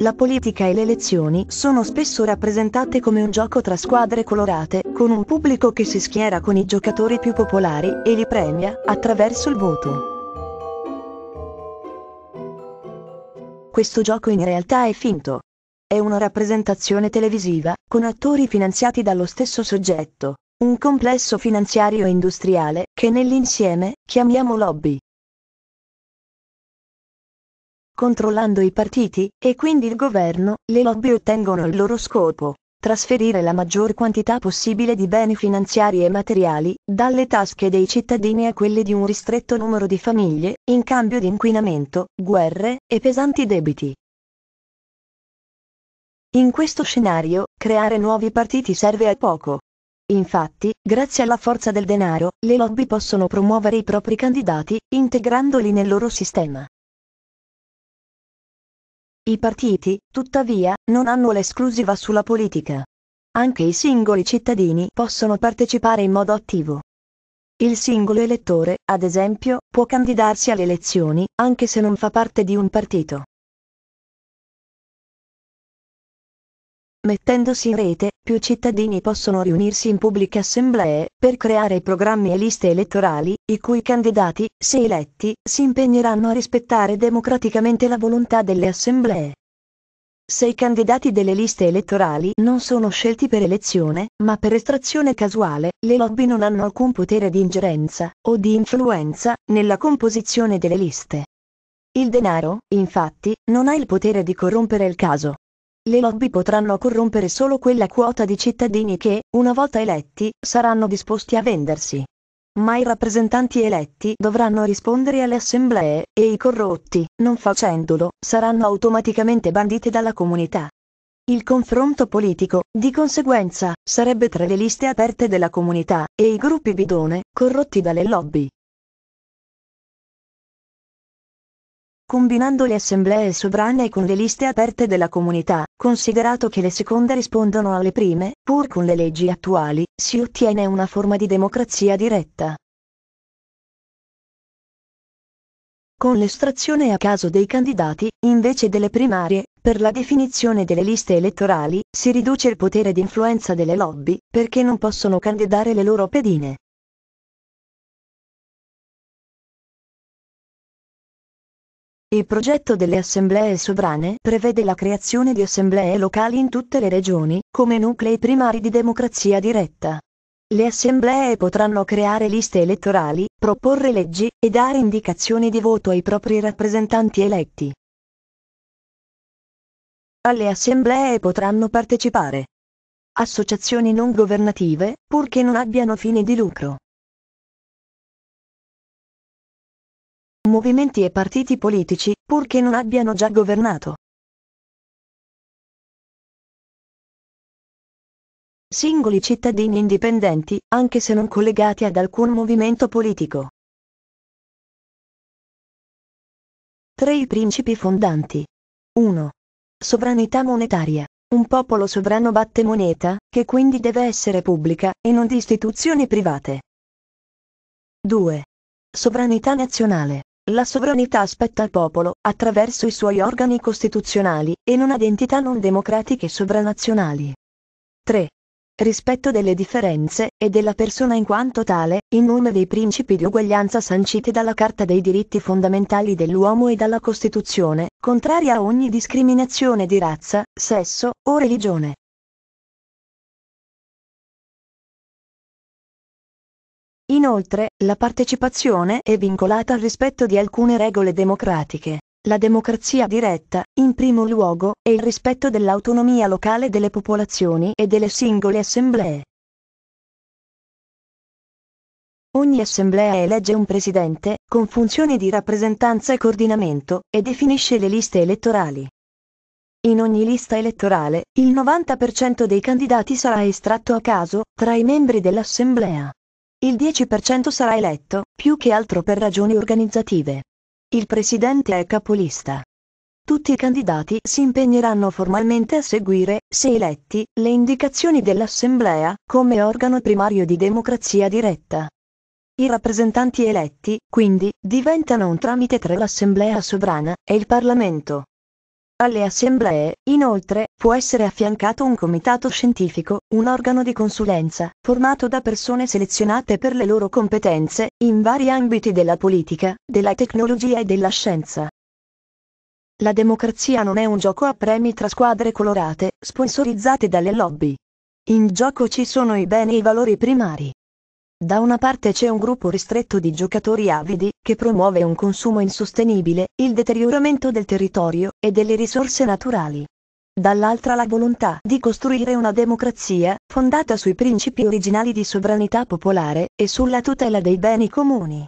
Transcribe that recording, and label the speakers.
Speaker 1: La politica e le elezioni sono spesso rappresentate come un gioco tra squadre colorate, con un pubblico che si schiera con i giocatori più popolari e li premia attraverso il voto. Questo gioco in realtà è finto. È una rappresentazione televisiva, con attori finanziati dallo stesso soggetto, un complesso finanziario e industriale, che nell'insieme, chiamiamo lobby controllando i partiti, e quindi il governo, le lobby ottengono il loro scopo, trasferire la maggior quantità possibile di beni finanziari e materiali, dalle tasche dei cittadini a quelle di un ristretto numero di famiglie, in cambio di inquinamento, guerre, e pesanti debiti. In questo scenario, creare nuovi partiti serve a poco. Infatti, grazie alla forza del denaro, le lobby possono promuovere i propri candidati, integrandoli nel loro sistema. I partiti, tuttavia, non hanno l'esclusiva sulla politica. Anche i singoli cittadini possono partecipare in modo attivo. Il singolo elettore, ad esempio, può candidarsi alle elezioni, anche se non fa parte di un partito. Mettendosi in rete, più cittadini possono riunirsi in pubbliche assemblee, per creare programmi e liste elettorali, i cui candidati, se eletti, si impegneranno a rispettare democraticamente la volontà delle assemblee. Se i candidati delle liste elettorali non sono scelti per elezione, ma per estrazione casuale, le lobby non hanno alcun potere di ingerenza, o di influenza, nella composizione delle liste. Il denaro, infatti, non ha il potere di corrompere il caso le lobby potranno corrompere solo quella quota di cittadini che, una volta eletti, saranno disposti a vendersi. Ma i rappresentanti eletti dovranno rispondere alle assemblee, e i corrotti, non facendolo, saranno automaticamente banditi dalla comunità. Il confronto politico, di conseguenza, sarebbe tra le liste aperte della comunità, e i gruppi bidone, corrotti dalle lobby. combinando le assemblee sovrane con le liste aperte della comunità, considerato che le seconde rispondono alle prime, pur con le leggi attuali, si ottiene una forma di democrazia diretta. Con l'estrazione a caso dei candidati, invece delle primarie, per la definizione delle liste elettorali, si riduce il potere di influenza delle lobby, perché non possono candidare le loro pedine. Il progetto delle assemblee sovrane prevede la creazione di assemblee locali in tutte le regioni, come nuclei primari di democrazia diretta. Le assemblee potranno creare liste elettorali, proporre leggi, e dare indicazioni di voto ai propri rappresentanti eletti. Alle assemblee potranno partecipare associazioni non governative, purché non abbiano fine di lucro. movimenti e partiti politici, purché non abbiano già governato. Singoli cittadini indipendenti, anche se non collegati ad alcun movimento politico. Tre I principi fondanti. 1. Sovranità monetaria. Un popolo sovrano batte moneta, che quindi deve essere pubblica, e non di istituzioni private. 2. Sovranità nazionale. La sovranità spetta al popolo, attraverso i suoi organi costituzionali, e non ad entità non democratiche sovranazionali. 3. Rispetto delle differenze, e della persona in quanto tale, in nome dei principi di uguaglianza sanciti dalla Carta dei diritti fondamentali dell'uomo e dalla Costituzione, contraria a ogni discriminazione di razza, sesso, o religione. Inoltre, la partecipazione è vincolata al rispetto di alcune regole democratiche. La democrazia diretta, in primo luogo, e il rispetto dell'autonomia locale delle popolazioni e delle singole assemblee. Ogni assemblea elegge un presidente, con funzioni di rappresentanza e coordinamento, e definisce le liste elettorali. In ogni lista elettorale, il 90% dei candidati sarà estratto a caso, tra i membri dell'assemblea. Il 10% sarà eletto, più che altro per ragioni organizzative. Il presidente è capolista. Tutti i candidati si impegneranno formalmente a seguire, se eletti, le indicazioni dell'Assemblea, come organo primario di democrazia diretta. I rappresentanti eletti, quindi, diventano un tramite tra l'Assemblea sovrana e il Parlamento. Alle assemblee, inoltre, può essere affiancato un comitato scientifico, un organo di consulenza, formato da persone selezionate per le loro competenze, in vari ambiti della politica, della tecnologia e della scienza. La democrazia non è un gioco a premi tra squadre colorate, sponsorizzate dalle lobby. In gioco ci sono i beni e i valori primari. Da una parte c'è un gruppo ristretto di giocatori avidi, che promuove un consumo insostenibile, il deterioramento del territorio, e delle risorse naturali. Dall'altra la volontà di costruire una democrazia, fondata sui principi originali di sovranità popolare, e sulla tutela dei beni comuni.